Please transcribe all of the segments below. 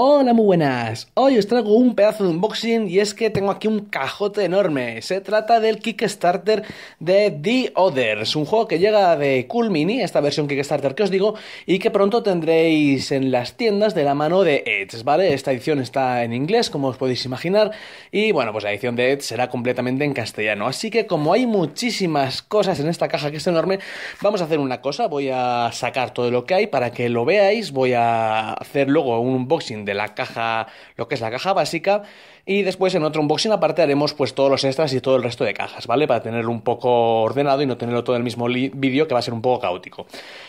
Hola, muy buenas. Hoy os traigo un pedazo de unboxing y es que tengo aquí un cajote enorme. Se trata del Kickstarter de The Others, un juego que llega de Cool Mini, esta versión Kickstarter que os digo, y que pronto tendréis en las tiendas de la mano de Edge, ¿vale? Esta edición está en inglés, como os podéis imaginar, y bueno, pues la edición de Edge será completamente en castellano. Así que como hay muchísimas cosas en esta caja que es enorme, vamos a hacer una cosa, voy a sacar todo lo que hay para que lo veáis, voy a hacer luego un unboxing de la caja, lo que es la caja básica, y después en otro unboxing aparte haremos pues todos los extras y todo el resto de cajas, ¿vale? Para tenerlo un poco ordenado y no tenerlo todo en el mismo vídeo que va a ser un poco caótico.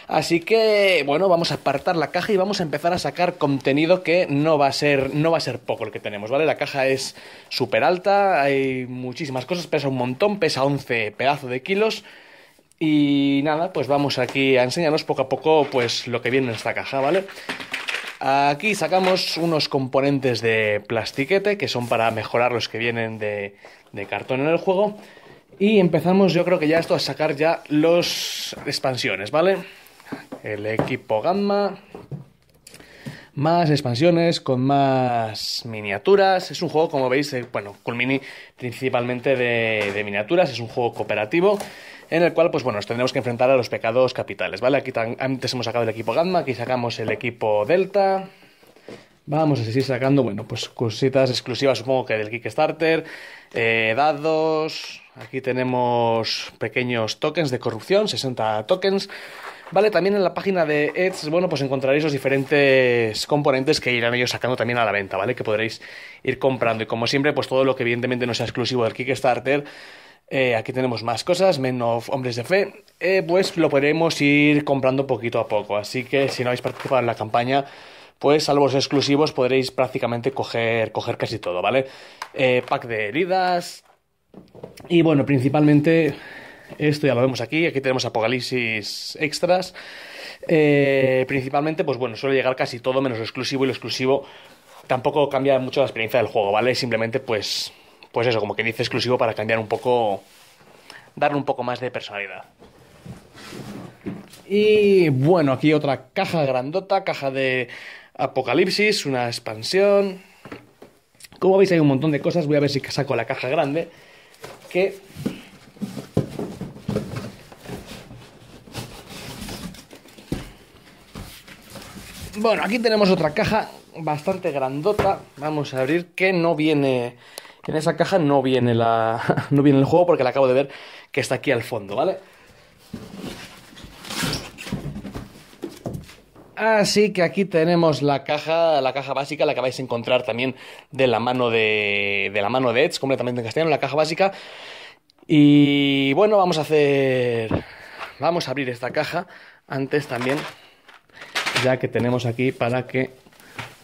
Así que, bueno, vamos a apartar la caja y vamos a empezar a sacar contenido que no va a ser, no va a ser poco el que tenemos, ¿vale? La caja es súper alta, hay muchísimas cosas, pesa un montón, pesa 11 pedazos de kilos. Y nada, pues vamos aquí a enseñaros poco a poco pues lo que viene en esta caja, ¿vale? Aquí sacamos unos componentes de plastiquete que son para mejorar los que vienen de, cartón en el juego. Y empezamos yo creo que ya esto a sacar ya las expansiones, ¿vale? El equipo gamma. Más expansiones con más miniaturas. Es un juego, como veis, eh, bueno, culmini principalmente de, de miniaturas. Es un juego cooperativo en el cual, pues bueno, nos tendremos que enfrentar a los pecados capitales, ¿vale? Aquí antes hemos sacado el equipo Gamma, aquí sacamos el equipo Delta. Vamos a seguir sacando, bueno, pues cositas exclusivas, supongo que del Kickstarter, eh, dados. Aquí tenemos pequeños tokens de corrupción, 60 tokens. Vale, también en la página de Eds, bueno, pues encontraréis los diferentes componentes que irán ellos sacando también a la venta, ¿vale? Que podréis ir comprando. Y como siempre, pues todo lo que evidentemente no sea exclusivo del Kickstarter, eh, aquí tenemos más cosas, menos hombres de fe. Eh, pues lo podremos ir comprando poquito a poco. Así que si no habéis participado en la campaña, pues salvo exclusivos podréis prácticamente coger, casi todo, ¿vale? Eh, pack de heridas. Y bueno, principalmente esto ya lo vemos aquí. Aquí tenemos Apocalipsis extras. principalmente, pues bueno, suele llegar casi todo menos lo exclusivo y lo exclusivo tampoco cambia mucho la experiencia del juego, ¿vale? Simplemente pues pues eso, como que dice exclusivo para cambiar un poco, darle un poco más de personalidad. Y bueno, aquí otra caja grandota, caja de Apocalipsis, una expansión. Como veis hay un montón de cosas, voy a ver si saco la caja grande, que... Bueno, aquí tenemos otra caja bastante grandota. Vamos a abrir que no viene en esa caja no viene, la, no viene el juego porque la acabo de ver que está aquí al fondo, ¿vale? Así que aquí tenemos la caja, la caja básica, la que vais a encontrar también de la mano de, de la mano de Edge, completamente en castellano, la caja básica. Y bueno, vamos a hacer, vamos a abrir esta caja antes también, ya que tenemos aquí para que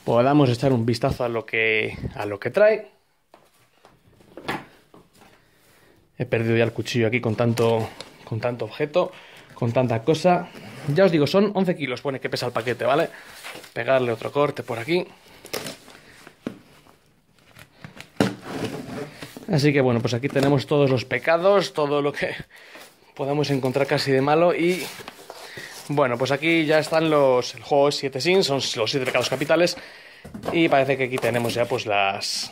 podamos echar un vistazo a lo que, a lo que trae. He perdido ya el cuchillo aquí con tanto, con tanto objeto, con tanta cosa. Ya os digo, son 11 kilos, pone que pesa el paquete, ¿vale? Pegarle otro corte por aquí. Así que bueno, pues aquí tenemos todos los pecados, todo lo que podemos encontrar casi de malo y... Bueno, pues aquí ya están los... El juego 7 Sins, son los 7 pecados capitales y parece que aquí tenemos ya pues las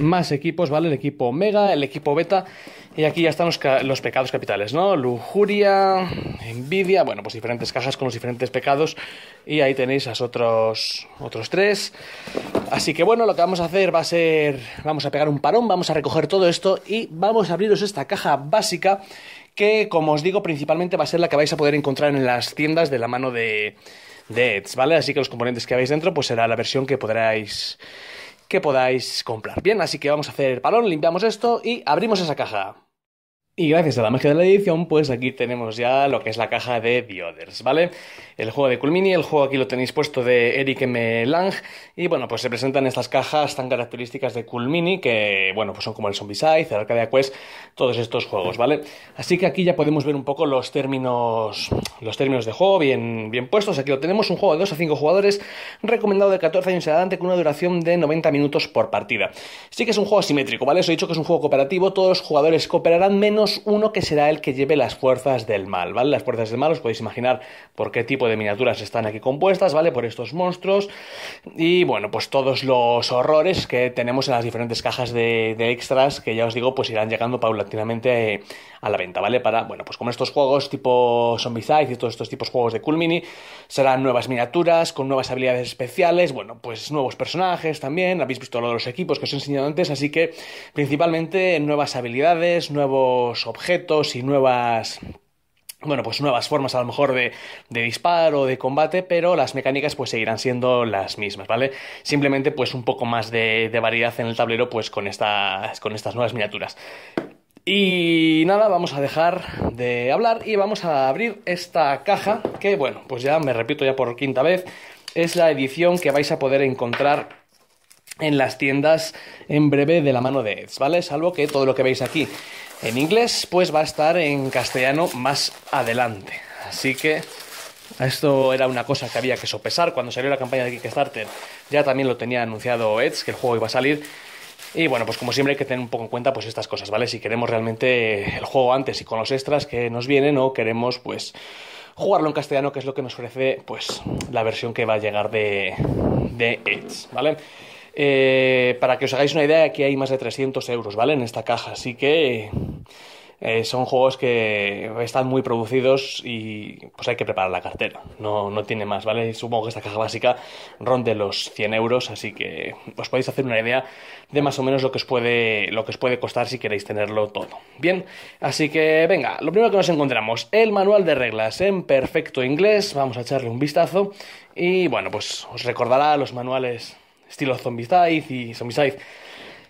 más equipos, ¿vale? El equipo Omega, el equipo Beta, y aquí ya están los, pecados capitales, ¿no? Lujuria, envidia, bueno, pues diferentes cajas con los diferentes pecados, y ahí tenéis a otros, otros tres. Así que bueno, lo que vamos a hacer va a ser, vamos a pegar un parón, vamos a recoger todo esto y vamos a abriros esta caja básica que, como os digo, principalmente va a ser la que vais a poder encontrar en las tiendas de la mano de, ¿vale? Así que los componentes que habéis dentro, pues será la versión que podréis que podáis comprar. Bien, así que vamos a hacer el palón, limpiamos esto y abrimos esa caja. Y gracias a la magia de la edición, pues aquí tenemos ya lo que es la caja de The Others, ¿vale? El juego de Culmini, el juego aquí lo tenéis puesto de Eric M. y bueno, pues se presentan estas cajas tan características de Culmini, que bueno, pues son como el Zombieside, el arcade Quest, todos estos juegos, ¿vale? Así que aquí ya podemos ver un poco los términos, los términos de juego bien, bien puestos. Aquí lo tenemos, un juego de 2 a 5 jugadores, recomendado de 14 años en adelante, con una duración de 90 minutos por partida. Sí que es un juego asimétrico, ¿vale? Eso he dicho que es un juego cooperativo, todos los jugadores cooperarán menos uno que será el que lleve las fuerzas del mal, ¿vale? Las fuerzas del mal, os podéis imaginar por qué tipo de miniaturas están aquí compuestas, ¿vale? Por estos monstruos y, bueno, pues todos los horrores que tenemos en las diferentes cajas de, extras que ya os digo, pues irán llegando paulatinamente a la venta, ¿vale? Para, bueno, pues como estos juegos tipo Zombicide y todos estos tipos de juegos de Cool Mini, serán nuevas miniaturas con nuevas habilidades especiales, bueno, pues nuevos personajes también, habéis visto lo de los equipos que os he enseñado antes, así que principalmente nuevas habilidades, nuevos objetos y nuevas bueno, pues nuevas formas a lo mejor de, de, disparo, de combate, pero las mecánicas pues seguirán siendo las mismas, ¿vale? Simplemente pues un poco más de, de variedad en el tablero pues con, estas, con estas nuevas miniaturas. Y nada, vamos a dejar de hablar y vamos a abrir esta caja que, bueno, pues ya me repito ya por quinta vez, es la edición que vais a poder encontrar en las tiendas en breve de la mano de Eds, ¿vale? Salvo que todo lo que veis aquí en inglés, pues va a estar en castellano más adelante. Así que esto era una cosa que había que sopesar. Cuando salió la campaña de Kickstarter, ya también lo tenía anunciado Eds, que el juego iba a salir. Y bueno, pues como siempre hay que tener un poco en cuenta pues estas cosas, ¿vale? Si queremos realmente el juego antes y con los extras que nos vienen o queremos pues jugarlo en castellano, que es lo que nos ofrece pues la versión que va a llegar de, de Edge, ¿vale? Eh, para que os hagáis una idea, aquí hay más de 300 euros, ¿vale? En esta caja, así que... Eh, son juegos que están muy producidos y pues hay que preparar la cartera, no, no tiene más, ¿vale? Supongo que esta caja básica ronde los 100 euros, así que os podéis hacer una idea de más o menos lo que os puede, lo que os puede costar si queréis tenerlo todo. Bien, así que venga, lo primero que nos encontramos, el manual de reglas en perfecto inglés, vamos a echarle un vistazo y bueno, pues os recordará los manuales estilo Zombicide y Zombicide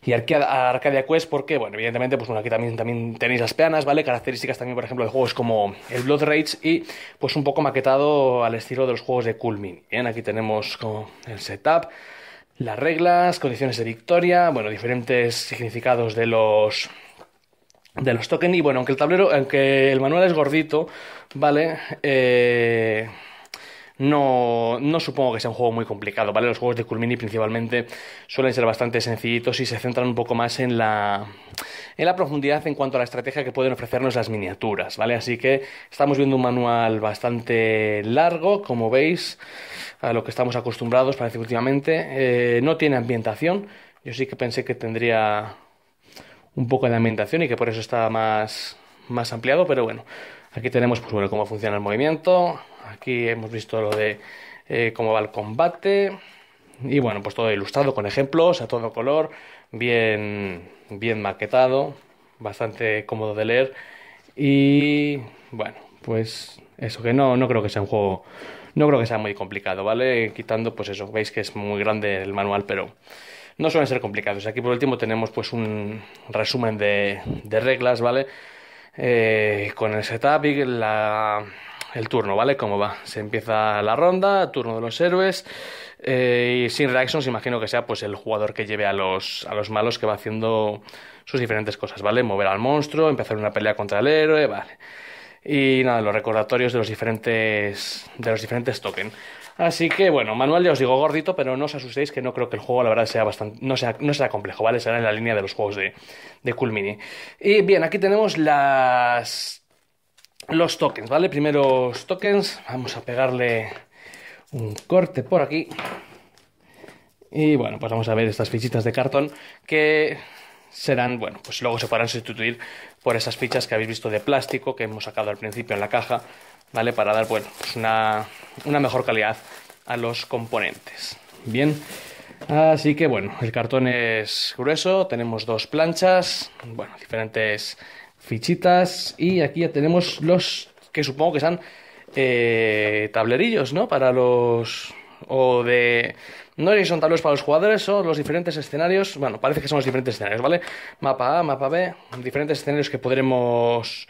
y Arcadia, Quest porque, bueno, evidentemente, pues bueno, aquí también, también tenéis las peanas, ¿vale? Características también, por ejemplo, de juegos como el Blood Rage y pues un poco maquetado al estilo de los juegos de Culmin. Bien, ¿eh? aquí tenemos como el setup, las reglas, condiciones de victoria, bueno, diferentes significados de los de los tokens y bueno, aunque el tablero, aunque el manual es gordito, ¿vale? Eh no, no supongo que sea un juego muy complicado, ¿vale? Los juegos de Culmini principalmente suelen ser bastante sencillitos y se centran un poco más en la, en la profundidad en cuanto a la estrategia que pueden ofrecernos las miniaturas, ¿vale? Así que estamos viendo un manual bastante largo, como veis, a lo que estamos acostumbrados, parece últimamente. Eh, no tiene ambientación, yo sí que pensé que tendría un poco de ambientación y que por eso está más, más ampliado, pero bueno, aquí tenemos, pues bueno, cómo funciona el movimiento, Aquí hemos visto lo de eh, cómo va el combate. Y bueno, pues todo ilustrado con ejemplos, a todo color, bien, bien maquetado, bastante cómodo de leer. Y bueno, pues eso, que no, no creo que sea un juego, no creo que sea muy complicado, ¿vale? Quitando, pues eso, veis que es muy grande el manual, pero no suelen ser complicados. Aquí por último tenemos pues un resumen de, reglas, ¿vale? Eh, con el setup y la el turno, ¿vale? Cómo va. Se empieza la ronda, turno de los héroes. Eh, y sin reactions, imagino que sea pues el jugador que lleve a los, a los malos que va haciendo sus diferentes cosas, ¿vale? Mover al monstruo, empezar una pelea contra el héroe, vale. Y nada, los recordatorios de los diferentes. de los diferentes tokens. Así que bueno, manual ya os digo gordito, pero no os asustéis que no creo que el juego la verdad sea bastante, no sea, no sea complejo, ¿vale? Será en la línea de los juegos de, de Cool Y bien, aquí tenemos las los tokens, ¿vale? Primeros tokens, vamos a pegarle un corte por aquí. Y bueno, pues vamos a ver estas fichitas de cartón que serán, bueno, pues luego se podrán sustituir por esas fichas que habéis visto de plástico que hemos sacado al principio en la caja, ¿vale? Para dar, bueno, pues una, una mejor calidad a los componentes. Bien, así que bueno, el cartón es grueso, tenemos dos planchas, bueno, diferentes fichitas y aquí ya tenemos los que supongo que son eh, tablerillos, ¿no? Para los... o de... No sé si son tableros para los jugadores, son los diferentes escenarios. Bueno, parece que son los diferentes escenarios, ¿vale? Mapa A, mapa B, diferentes escenarios que podremos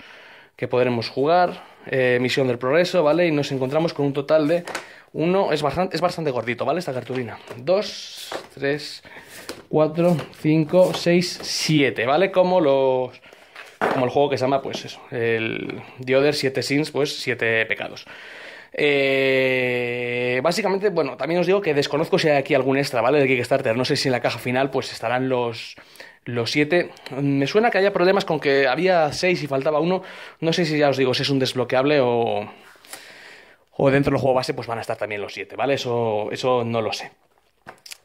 que podremos jugar, eh, misión del progreso, ¿vale? Y nos encontramos con un total de uno, es bastante, es bastante gordito, ¿vale? Esta cartulina. Dos, tres, cuatro, cinco, seis, siete, ¿vale? Como los como el juego que se llama, pues eso, el The Other 7 Sins, pues 7 pecados. Eh, básicamente, bueno, también os digo que desconozco si hay aquí algún extra, ¿vale? De Kickstarter. No sé si en la caja final pues estarán los, los siete. Me suena que haya problemas con que había seis y faltaba uno. No sé si ya os digo si es un desbloqueable o, o dentro del juego base pues van a estar también los siete, ¿vale? Eso, eso no lo sé.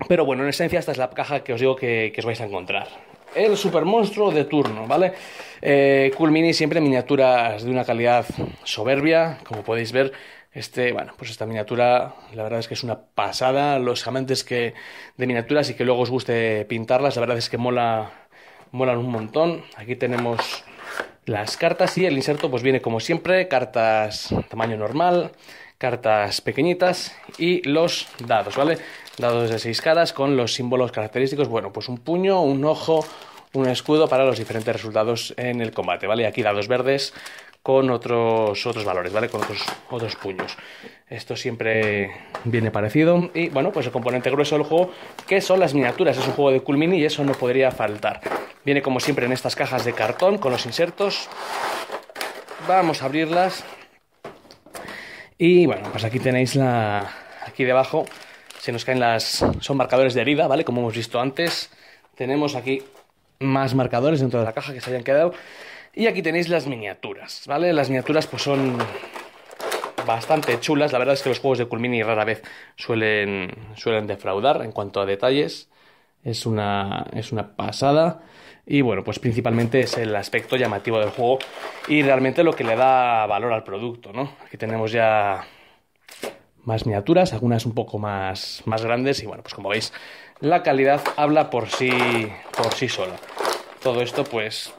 Pero bueno, en esencia esta es la caja que os digo que os vais a encontrar el supermonstruo de turno, ¿vale? Eh, cool Mini siempre miniaturas de una calidad soberbia, como podéis ver. Este, bueno, pues esta miniatura, la verdad es que es una pasada. Los amantes que, de miniaturas y que luego os guste pintarlas, la verdad es que mola, molan un montón. Aquí tenemos las cartas y el inserto pues viene como siempre, cartas tamaño normal, cartas pequeñitas y los dados, ¿vale? dados de seis caras con los símbolos característicos, bueno, pues un puño, un ojo, un escudo para los diferentes resultados en el combate, ¿vale? Aquí dados verdes con otros, otros valores, ¿vale? Con otros, puños. Esto siempre viene parecido. Y bueno, pues el componente grueso del juego, que son las miniaturas. Es un juego de Culmini y eso no podría faltar. Viene como siempre en estas cajas de cartón con los insertos. Vamos a abrirlas. Y bueno, pues aquí tenéis la... Aquí debajo se nos caen las... son marcadores de herida, ¿vale? Como hemos visto antes, tenemos aquí más marcadores dentro de la caja que se hayan quedado. Y aquí tenéis las miniaturas, ¿vale? Las miniaturas pues son bastante chulas. La verdad es que los juegos de Culmini rara vez suelen, suelen defraudar en cuanto a detalles. Es una, es una pasada. Y bueno, pues principalmente es el aspecto llamativo del juego y realmente lo que le da valor al producto, ¿no? Aquí tenemos ya más miniaturas, algunas un poco más, más grandes y bueno, pues como veis, la calidad habla por sí, por sí sola. Todo esto pues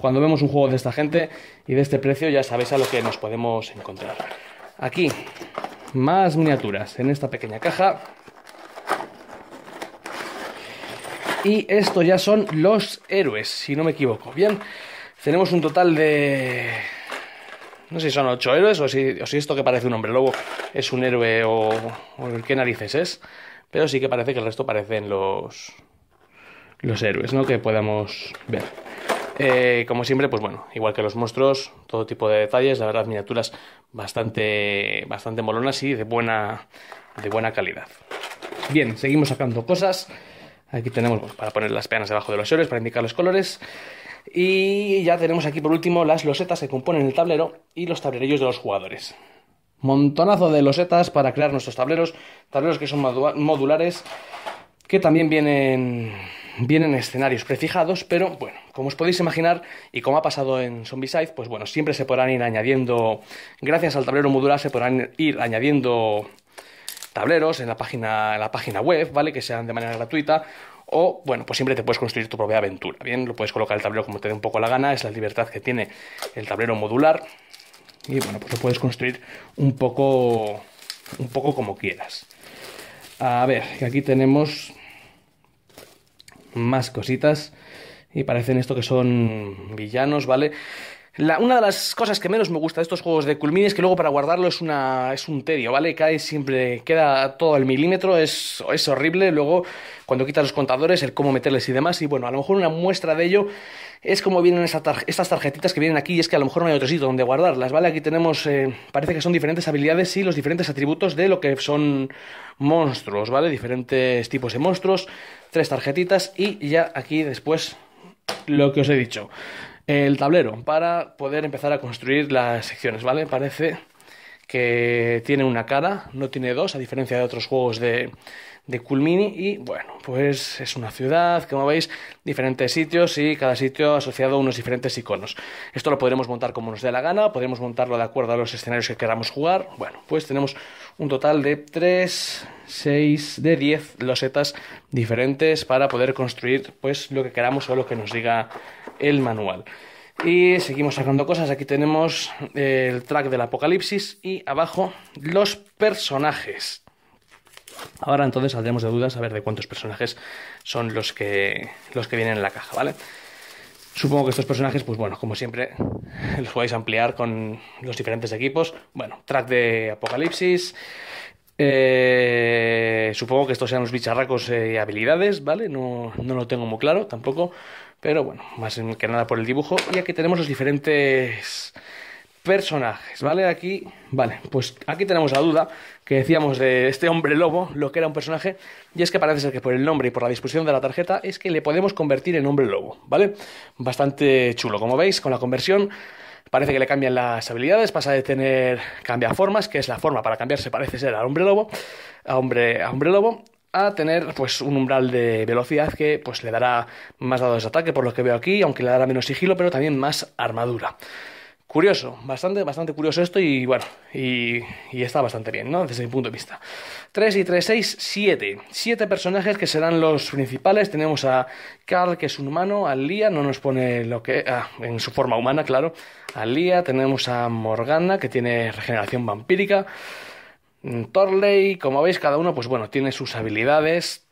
cuando vemos un juego de esta gente y de este precio ya sabéis a lo que nos podemos encontrar. Aquí, más miniaturas en esta pequeña caja. Y esto ya son los héroes, si no me equivoco. Bien, tenemos un total de no sé si son ocho héroes o si, o si esto que parece un hombre lobo es un héroe o, qué narices es. Pero sí que parece que el resto parecen los, los héroes, ¿no? Que podamos ver. Eh, como siempre, pues bueno, igual que los monstruos, todo tipo de detalles, la verdad, miniaturas bastante, bastante molonas y de buena, de buena calidad. Bien, seguimos sacando cosas. Aquí tenemos para poner las peanas debajo de los héroes, para indicar los colores. Y ya tenemos aquí por último las losetas que componen el tablero y los tablerillos de los jugadores. Montonazo de losetas para crear nuestros tableros, tableros que son modulares, que también vienen, vienen escenarios prefijados, pero bueno, como os podéis imaginar y como ha pasado en Zombieside, pues bueno, siempre se podrán ir añadiendo, gracias al tablero modular se podrán ir añadiendo tableros en la página, en la página web, ¿vale? Que sean de manera gratuita o bueno, pues siempre te puedes construir tu propia aventura, ¿bien? Lo puedes colocar el tablero como te dé un poco la gana, es la libertad que tiene el tablero modular y bueno, pues lo puedes construir un poco, un poco como quieras. A ver, aquí tenemos más cositas y parecen esto que son villanos, ¿vale? una de las cosas que menos me gusta de estos juegos de culmines es que luego para guardarlo es, una, es un tedio, ¿vale? Cae siempre, queda todo al milímetro, es, horrible. Luego, cuando quitas los contadores, el cómo meterles y demás. Y bueno, a lo mejor una muestra de ello es cómo vienen estas tarjetitas que vienen aquí y es que a lo mejor no hay otro sitio donde guardarlas, ¿vale? Aquí tenemos, eh, parece que son diferentes habilidades y los diferentes atributos de lo que son monstruos, ¿vale? Diferentes tipos de monstruos, tres tarjetitas y ya aquí después lo que os he dicho el tablero para poder empezar a construir las secciones, ¿vale? Parece que tiene una cara, no tiene dos, a diferencia de otros juegos de, culmini Y bueno, pues es una ciudad, como veis, diferentes sitios y cada sitio asociado a unos diferentes iconos. Esto lo podremos montar como nos dé la gana, podremos montarlo de acuerdo a los escenarios que queramos jugar. Bueno, pues tenemos un total de 3, 6, de 10 losetas diferentes para poder construir pues lo que queramos o lo que nos diga el manual. Y seguimos sacando cosas. Aquí tenemos eh, el track del apocalipsis y abajo los personajes. Ahora entonces saldremos de dudas a ver de cuántos personajes son los que, los que vienen en la caja, ¿vale? Supongo que estos personajes, pues bueno, como siempre, los a ampliar con los diferentes equipos. Bueno, track de Apocalipsis. Eh, supongo que estos sean los bicharracos eh, y habilidades, ¿vale? No, no lo tengo muy claro tampoco. Pero bueno, más que nada por el dibujo. Y aquí tenemos los diferentes personajes, ¿vale? Aquí, vale, pues aquí tenemos la duda que decíamos de este hombre lobo, lo que era un personaje, y es que parece ser que por el nombre y por la disposición de la tarjeta es que le podemos convertir en hombre lobo, ¿vale? Bastante chulo, como veis, con la conversión parece que le cambian las habilidades, pasa de tener cambia formas, que es la forma para cambiarse parece ser al hombre lobo, a hombre, a hombre lobo, a tener pues un umbral de velocidad que pues le dará más dados de ataque por lo que veo aquí, aunque le dará menos sigilo, pero también más armadura curioso, bastante, bastante curioso esto y bueno, y, está bastante bien, ¿no? Desde mi punto de vista. 3 y 3, 6, 7. 7 personajes que serán los principales. Tenemos a Carl, que es un humano, a Lia, no nos pone lo que... Ah, en su forma humana, claro. A Lia, tenemos a Morgana, que tiene regeneración vampírica. Mm, Torley, como veis, cada uno, pues bueno, tiene sus habilidades,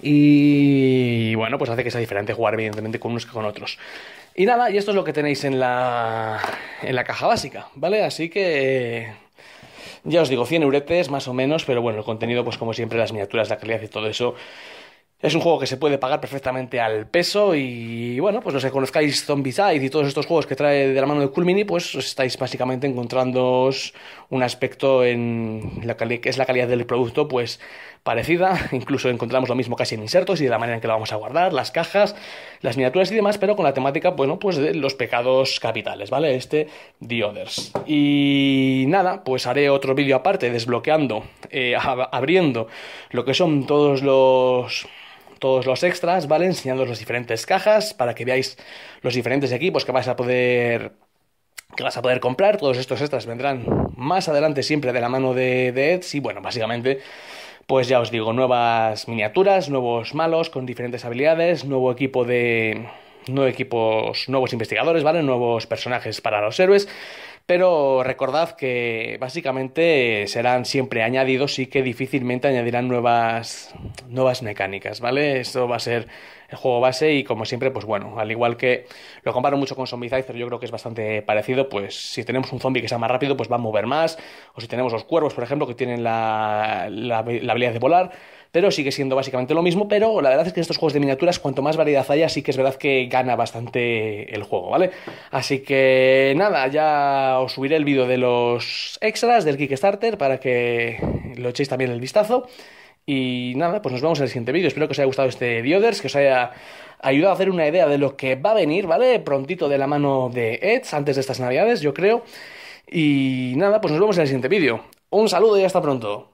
y bueno, pues hace que sea diferente jugar, evidentemente, con unos que con otros. Y nada, y esto es lo que tenéis en la, en la caja básica, ¿vale? Así que. Ya os digo, 100 euretes más o menos, pero bueno, el contenido, pues como siempre, las miniaturas, la calidad y todo eso. Es un juego que se puede pagar perfectamente al peso y bueno, pues los que conozcáis Zombieside y todos estos juegos que trae de la mano de Cool pues estáis básicamente encontrando un aspecto en la que es la calidad del producto, pues parecida, incluso encontramos lo mismo casi en insertos y de la manera en que lo vamos a guardar, las cajas, las miniaturas y demás, pero con la temática, bueno, pues de los pecados capitales, ¿vale? Este The Others. Y nada, pues haré otro vídeo aparte desbloqueando, eh, abriendo lo que son todos los todos los extras, ¿vale? Enseñando las diferentes cajas para que veáis los diferentes equipos que vais a poder que vas a poder comprar. Todos estos extras vendrán más adelante siempre de la mano de, de Eds y bueno, básicamente pues ya os digo, nuevas miniaturas, nuevos malos con diferentes habilidades, nuevo equipo de... nuevos equipos, nuevos investigadores, ¿vale? Nuevos personajes para los héroes pero recordad que básicamente serán siempre añadidos y que difícilmente añadirán nuevas, nuevas mecánicas, ¿vale? Esto va a ser el juego base y como siempre, pues bueno, al igual que lo comparo mucho con dice yo creo que es bastante parecido, pues si tenemos un zombie que sea más rápido, pues va a mover más, o si tenemos los cuervos, por ejemplo, que tienen la, la habilidad de volar, pero sigue siendo básicamente lo mismo, pero la verdad es que estos juegos de miniaturas, cuanto más variedad haya, sí que es verdad que gana bastante el juego, ¿vale? Así que nada, ya os subiré el vídeo de los extras del Kickstarter para que lo echéis también el vistazo. Y nada, pues nos vemos en el siguiente vídeo. Espero que os haya gustado este Others, que os haya ayudado a hacer una idea de lo que va a venir, ¿vale? Prontito de la mano de Edge, antes de estas navidades, yo creo. Y nada, pues nos vemos en el siguiente vídeo. Un saludo y hasta pronto.